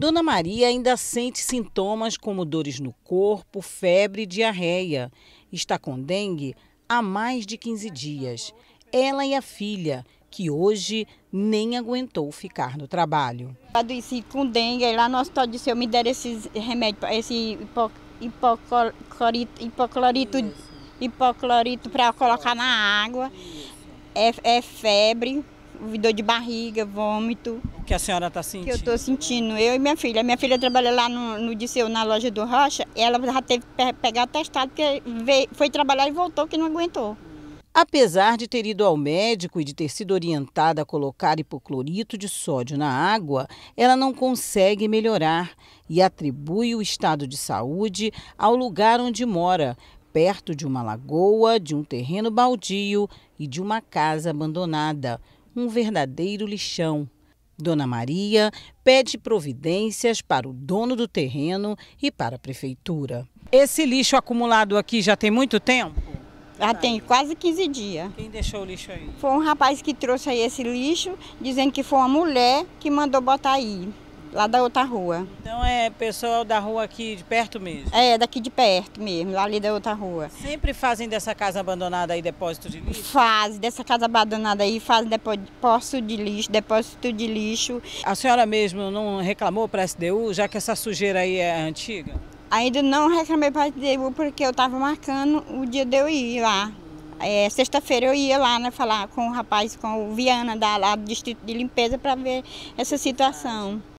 Dona Maria ainda sente sintomas como dores no corpo, febre e diarreia. Está com dengue há mais de 15 dias. Ela e a filha, que hoje nem aguentou ficar no trabalho. Adoeci com dengue, lá no hospital disse, eu me deram esses remédios, esse hipoclorito, hipoclorito, hipoclorito para colocar na água, é, é febre dor de barriga, vômito. O que a senhora está sentindo? que eu estou sentindo, eu e minha filha. Minha filha trabalha lá no, no Diceu, na loja do Rocha, ela já teve que pegar testado, porque veio, foi trabalhar e voltou, que não aguentou. Apesar de ter ido ao médico e de ter sido orientada a colocar hipoclorito de sódio na água, ela não consegue melhorar e atribui o estado de saúde ao lugar onde mora, perto de uma lagoa, de um terreno baldio e de uma casa abandonada um verdadeiro lixão. Dona Maria pede providências para o dono do terreno e para a prefeitura. Esse lixo acumulado aqui já tem muito tempo? Já tem quase 15 dias. Quem deixou o lixo aí? Foi um rapaz que trouxe aí esse lixo, dizendo que foi uma mulher que mandou botar aí lá da outra rua. Então é pessoal da rua aqui de perto mesmo? É, daqui de perto mesmo, lá ali da outra rua. Sempre fazem dessa casa abandonada aí depósito de lixo? Faz, dessa casa abandonada aí faz depósito de lixo, depósito de lixo. A senhora mesmo não reclamou para a SDU, já que essa sujeira aí é antiga? Ainda não reclamei para a SDU porque eu estava marcando o dia de eu ir lá. É, sexta-feira eu ia lá né, falar com o rapaz, com o Viana, da, lá do Distrito de Limpeza, para ver essa situação.